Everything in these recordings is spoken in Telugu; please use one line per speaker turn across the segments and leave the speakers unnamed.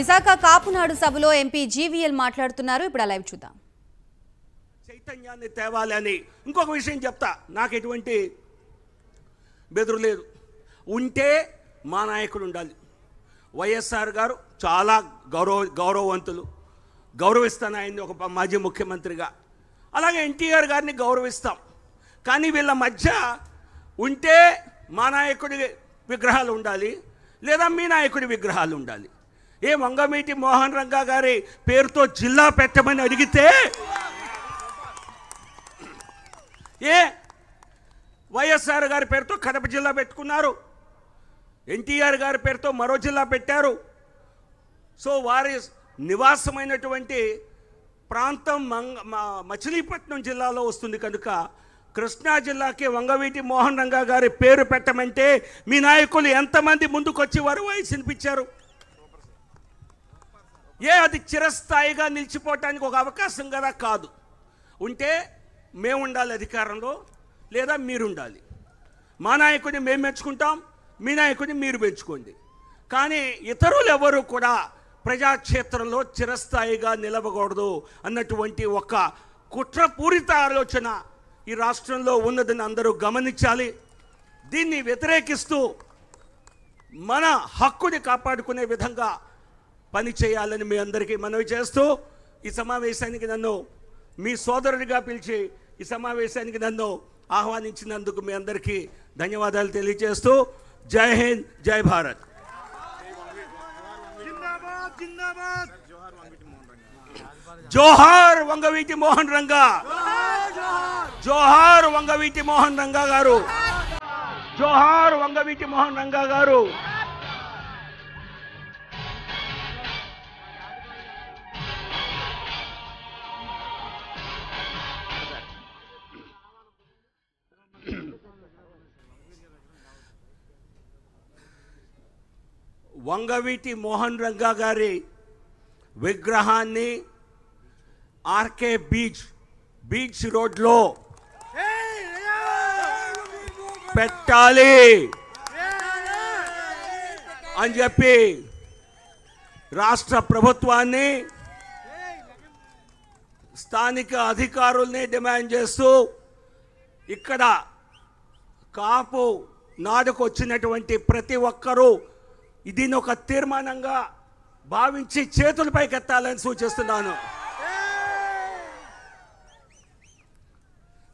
విశాఖ కాపునాడు సభలో ఎంపీ జీవీఎల్ మాట్లాడుతున్నారు ఇప్పుడు లైవ్ చూద్దాం
చైతన్యాన్ని తేవాలని ఇంకొక విషయం చెప్తా నాకు ఎటువంటి బెదురు లేదు ఉంటే మా నాయకుడు ఉండాలి వైఎస్ఆర్ గారు చాలా గౌరవ గౌరవవంతులు గౌరవిస్తాను ఆయన్ని ఒక మాజీ ముఖ్యమంత్రిగా అలాగే ఎన్టీఆర్ గారిని గౌరవిస్తాం కానీ వీళ్ళ మధ్య ఉంటే మా నాయకుడి విగ్రహాలు ఉండాలి లేదా మీ నాయకుడి విగ్రహాలు ఉండాలి ఏ మంగమేటి మోహన్ రంగా గారి పేరుతో జిల్లా పెట్టమని అడిగితే ఏ వైఎస్ఆర్ గారి పేరుతో కడప జిల్లా పెట్టుకున్నారు ఎన్టీఆర్ గారి పేరుతో మరో జిల్లా పెట్టారు సో వారి నివాసమైనటువంటి ప్రాంతం మంగ మచిలీపట్నం జిల్లాలో వస్తుంది కనుక కృష్ణా జిల్లాకి వంగవీటి మోహన్ రంగా గారి పేరు పెట్టమంటే మీ నాయకులు ఎంతమంది ముందుకొచ్చి వారు వయసు వినిపించారు ఏ అది చిరస్థాయిగా నిలిచిపోవటానికి ఒక అవకాశం కదా కాదు ఉంటే మేము ఉండాలి అధికారంలో లేదా మీరుండాలి మా నాయకుడిని మేము మెచ్చుకుంటాం మీ నాయకుడిని మీరు పెంచుకోండి కానీ ఇతరులు ఎవరు కూడా ప్రజాక్షేత్రంలో చిరస్థాయిగా నిలవకూడదు అన్నటువంటి ఒక కుట్రపూరిత ఆలోచన ఈ రాష్ట్రంలో ఉన్నదని అందరూ గమనించాలి దీన్ని వ్యతిరేకిస్తూ మన హక్కుని కాపాడుకునే విధంగా పని చేయాలని మీ అందరికీ మనవి చేస్తూ ఈ సమావేశానికి నన్ను మీ సోదరుడిగా పిలిచి ఈ సమావేశానికి నన్ను ఆహ్వానించినందుకు మీ అందరికీ ధన్యవాదాలు తెలియజేస్తూ జై హింద్ జై భారత్ జోహార్ వంగవీటి మోహన్ రంగా జోహార్ వంగవీటి మోహన్ రంగా గారు జోహార్ వంగవీటి మోహన్ రంగా గారు వంగవీటి మోహన్ రంగా గారి విగ్రహాన్ని ఆర్కే బీచ్ బీచ్ రోడ్లో పెట్టాలి అని చెప్పి రాష్ట్ర ప్రభుత్వాన్ని స్థానిక అధికారుల్ని డిమాండ్ చేస్తూ ఇక్కడ కాపు నాడుకు వచ్చినటువంటి ప్రతి ఒక్కరూ దీన్ని ఒక తీర్మానంగా భావించి చేతులపైకి ఎత్తాలని సూచిస్తున్నాను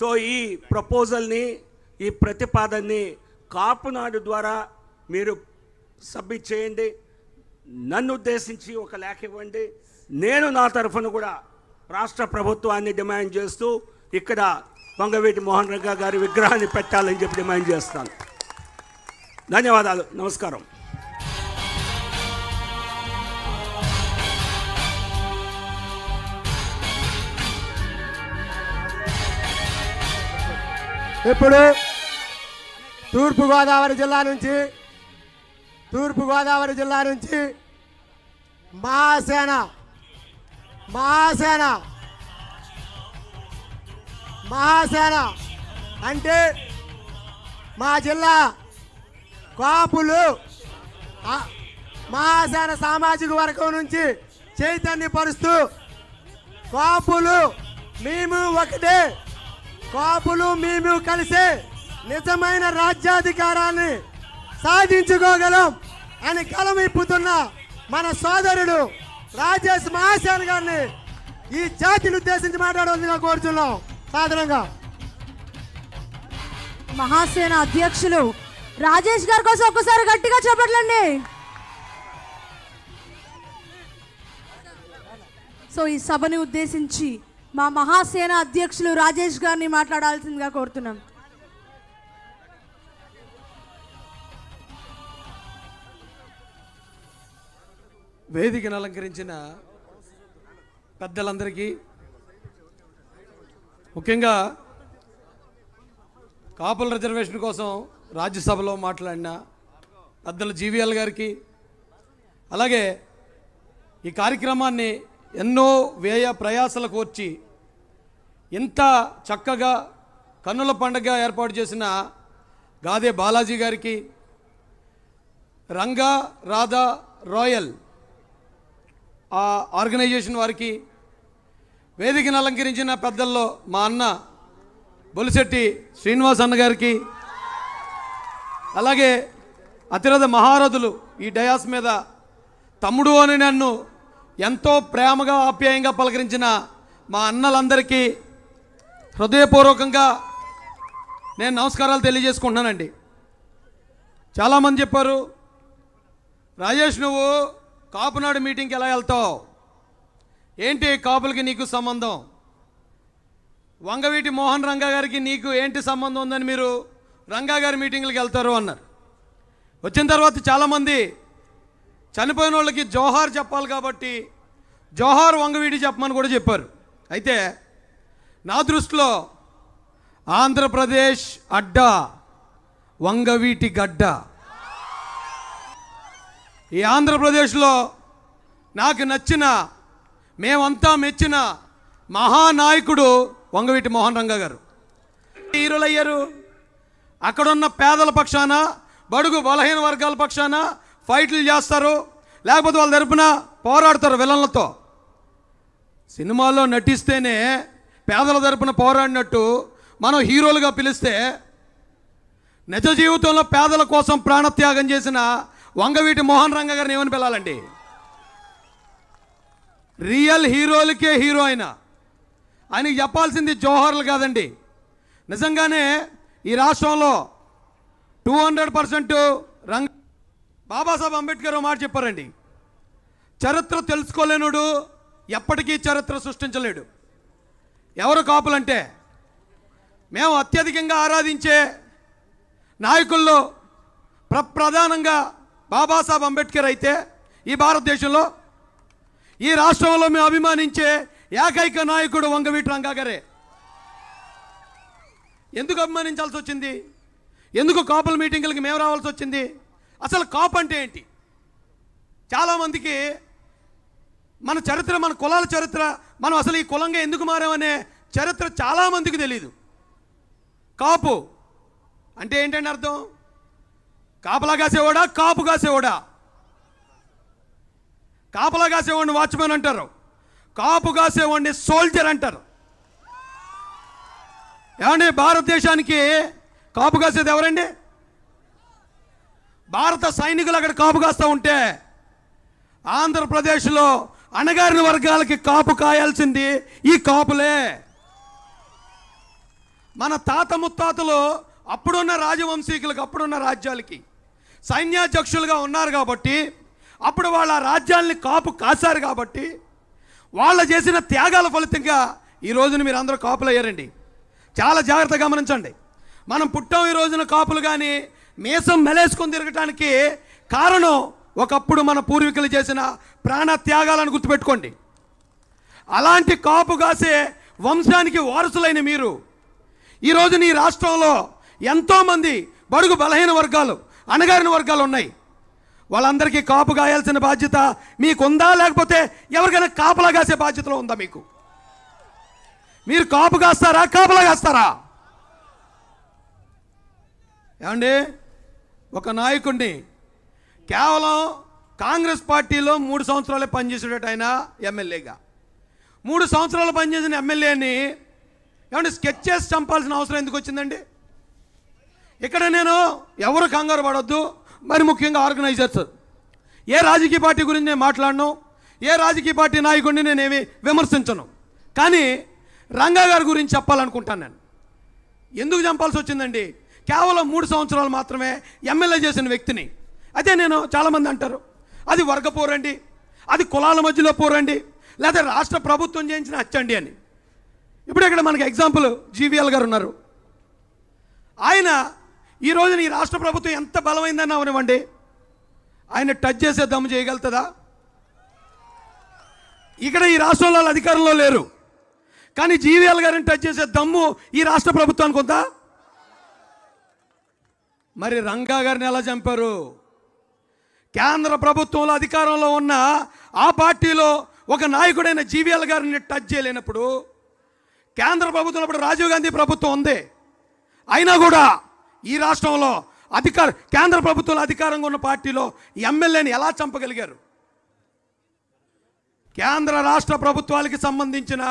సో ఈ ప్రపోజల్ని ఈ ప్రతిపాదనని కాపునాడు ద్వారా మీరు సబ్మిట్ చేయండి నన్ను ఉద్దేశించి ఒక లేఖ ఇవ్వండి నేను నా తరఫున కూడా రాష్ట్ర ప్రభుత్వాన్ని డిమాండ్ చేస్తూ ఇక్కడ వంగవీటి మోహన్ రంగా గారి విగ్రహాన్ని పెట్టాలని చెప్పి డిమాండ్ చేస్తాను ధన్యవాదాలు నమస్కారం ఇప్పుడు తూర్పుగోదావరి
జిల్లా నుంచి తూర్పుగోదావరి జిల్లా నుంచి మహాసేన మహాసేన మహాసేన అంటే మా జిల్లా కాపులు మహాసేన సామాజిక వర్గం నుంచి చైతన్యపరుస్తూ కాపులు మేము ఒకటే కాపులు మేము కలిసి నిజమైన రాజ్యాధికారాన్ని సాధించుకోగలం అని కలమిప్పుతున్న మన సోదరుడు రాజేష్ మహాసేన్ గారిని ఈ జాతిని ఉద్దేశించి మాట్లాడవలసిందిగా కోరుచున్నాం సాధారణంగా మహాసేన అధ్యక్షులు
రాజేష్ గారి కోసం ఒక్కసారి గట్టిగా చెప్పట్లండి సో ఈ సభని ఉద్దేశించి మా మహాసేన అధ్యక్షులు రాజేష్ గారిని మాట్లాడాల్సిందిగా కోరుతున్నాం
వేదికను అలంకరించిన పెద్దలందరికీ ముఖ్యంగా కాపుల రిజర్వేషన్ కోసం రాజ్యసభలో మాట్లాడిన పెద్దల జీవీఎల్ గారికి అలాగే ఈ కార్యక్రమాన్ని ఎన్నో వ్యయ ప్రయాసలకు వచ్చి ఎంత చక్కగా కన్నుల పండుగ ఏర్పాటు చేసిన గాదే బాలాజీ గారికి రంగా రాధా రాయల్ ఆ ఆర్గనైజేషన్ వారికి వేదికను అలంకరించిన పెద్దల్లో మా అన్న బొలిశెట్టి శ్రీనివాస్ అన్నగారికి అలాగే అతిరథ మహారథులు ఈ డయాస్ మీద తమ్ముడు అని నన్ను ఎంతో ప్రేమగా ఆప్యాయంగా పలకరించిన మా అన్నలందరికీ హృదయపూర్వకంగా నేను నమస్కారాలు తెలియజేసుకుంటున్నానండి చాలామంది చెప్పారు రాజేష్ నువ్వు కాపునాడు మీటింగ్కి ఎలా వెళ్తావు ఏంటి కాపులకి నీకు సంబంధం వంగవీటి మోహన్ రంగా గారికి నీకు ఏంటి సంబంధం ఉందని మీరు రంగా గారి మీటింగ్లకు వెళ్తారు అన్నారు వచ్చిన తర్వాత చాలామంది చనిపోయిన వాళ్ళకి జోహార్ చెప్పాలి కాబట్టి జోహార్ వంగవీటి చెప్పమని కూడా చెప్పారు అయితే నా దృష్టిలో ఆంధ్రప్రదేశ్ అడ్డ వంగవీటి గడ్డ ఈ ఆంధ్రప్రదేశ్లో నాకు నచ్చిన మేమంతా మెచ్చిన మహానాయకుడు వంగవీటి మోహన్ రంగ గారు హీరోలయ్యారు అక్కడున్న పేదల పక్షాన బడుగు బలహీన వర్గాల పక్షాన ఫైట్లు చేస్తారు లేకపోతే వాళ్ళ తరపున పోరాడతారు విలన్లతో సినిమాలో నటిస్తేనే పేదల తరపున పోరాడినట్టు మనం హీరోలుగా పిలిస్తే నిజ జీవితంలో పేదల కోసం ప్రాణత్యాగం చేసిన వంగవీటి మోహన్ రంగ గారిని ఏమని పిలాలండి రియల్ హీరోలకే హీరో ఆయన ఆయనకి చెప్పాల్సింది జోహర్లు కాదండి నిజంగానే ఈ రాష్ట్రంలో టూ హండ్రెడ్ పర్సెంట్ రంగ బాబాసాహెబ్ అంబేద్కర్ మాట చెప్పారండి చరిత్ర తెలుసుకోలేనుడు ఎప్పటికీ చరిత్ర సృష్టించలేడు ఎవరు కాపులంటే మేము అత్యధికంగా ఆరాధించే నాయకుల్లో ప్ర ప్రధానంగా బాబాసాహెబ్ అంబేద్కర్ అయితే ఈ భారతదేశంలో ఈ రాష్ట్రంలో మేము అభిమానించే ఏకైక నాయకుడు వంగవీటి రంగాగారే గారే ఎందుకు అభిమానించాల్సి వచ్చింది ఎందుకు కాపుల మీటింగులకి మేము రావాల్సి వచ్చింది అసలు కాపు అంటే ఏంటి చాలామందికి మన చరిత్ర మన కులాల చరిత్ర మనం అసలు ఈ కులంగా ఎందుకు మారామనే చరిత్ర చాలామందికి తెలీదు కాపు అంటే ఏంటంటే అర్థం కాపలా కాసేవాడా కాపు కాసేవాడా కాపలా కాసేవాడిని వాచ్మెన్ అంటారు కాపు కాసేవాడిని సోల్జర్ అంటారు ఏమండి భారతదేశానికి కాపు కాసేది ఎవరండి భారత సైనికులు అక్కడ కాపు కాస్తూ ఉంటే ఆంధ్రప్రదేశ్లో అణగారిన వర్గాలకి కాపు కాయాల్సింది ఈ కాపులే మన తాత ముత్తాతలు అప్పుడున్న రాజవంశీకులకు అప్పుడున్న రాజ్యాలకి సైన్యాధ్యక్షులుగా ఉన్నారు కాబట్టి అప్పుడు వాళ్ళ రాజ్యాల్ని కాపు కాశారు కాబట్టి వాళ్ళు చేసిన త్యాగాల ఫలితంగా ఈ రోజున మీరు అందరూ అయ్యారండి చాలా జాగ్రత్తగా గమనించండి మనం పుట్టాం ఈ రోజున కాపులు కానీ మీసం మెలేసుకొని తిరగటానికి కారణం ఒకప్పుడు మన పూర్వీకులు చేసిన ప్రాణ త్యాగాలను గుర్తుపెట్టుకోండి అలాంటి కాపు కాసే వంశానికి వారసులైన మీరు ఈరోజు నీ రాష్ట్రంలో ఎంతోమంది బడుగు బలహీన వర్గాలు అణగారిన వర్గాలు ఉన్నాయి వాళ్ళందరికీ కాపు కాయాల్సిన బాధ్యత మీకుందా లేకపోతే ఎవరికైనా కాపలా కాసే బాధ్యతలో ఉందా మీకు మీరు కాపు కాస్తారా కాపలా కాస్తారా ఏమండి ఒక నాయకుడిని కేవలం కాంగ్రెస్ పార్టీలో మూడు సంవత్సరాలే పనిచేసేటట్టు ఆయన ఎమ్మెల్యేగా మూడు సంవత్సరాలు పనిచేసిన ఎమ్మెల్యేని ఏమంటే స్కెచ్చెస్ చంపాల్సిన అవసరం ఎందుకు వచ్చిందండి ఇక్కడ నేను ఎవరు కంగారు పడవద్దు మరి ముఖ్యంగా ఆర్గనైజర్స్ ఏ రాజకీయ పార్టీ గురించి నేను మాట్లాడను ఏ రాజకీయ పార్టీ నాయకుడిని నేనేమి విమర్శించను కానీ రంగా గారి గురించి చెప్పాలనుకుంటాను నేను ఎందుకు చంపాల్సి వచ్చిందండి కేవలం మూడు సంవత్సరాలు మాత్రమే ఎమ్మెల్యే చేసిన వ్యక్తిని అదే నేను చాలామంది అంటారు అది వర్గ పోరండి అది కులాల మధ్యలో పోరండి లేదా రాష్ట్ర ప్రభుత్వం చేయించిన అచ్చండి అని ఇప్పుడు ఇక్కడ మనకి ఎగ్జాంపుల్ జీవీఎల్ గారు ఉన్నారు ఆయన ఈ రోజున ఈ రాష్ట్ర ప్రభుత్వం ఎంత బలమైందని అవనివ్వండి ఆయన టచ్ చేసే దమ్ము చేయగలుగుతుందా ఇక్కడ ఈ రాష్ట్రంలో వాళ్ళ అధికారంలో లేరు కానీ జీవీఎల్ గారిని టచ్ చేసే దమ్ము ఈ రాష్ట్ర ప్రభుత్వానికి ఉందా మరి రంగా గారిని ఎలా చంపారు కేంద్ర ప్రభుత్వంలో అధికారంలో ఉన్న ఆ పార్టీలో ఒక నాయకుడైన జీవీఎల్ గారిని టచ్ చేయలేనప్పుడు కేంద్ర ప్రభుత్వం అప్పుడు రాజీవ్ గాంధీ ప్రభుత్వం ఉంది అయినా కూడా ఈ రాష్ట్రంలో అధికార కేంద్ర ప్రభుత్వంలో అధికారంగా ఉన్న పార్టీలో ఎమ్మెల్యేని ఎలా చంపగలిగారు కేంద్ర రాష్ట్ర ప్రభుత్వాలకి సంబంధించిన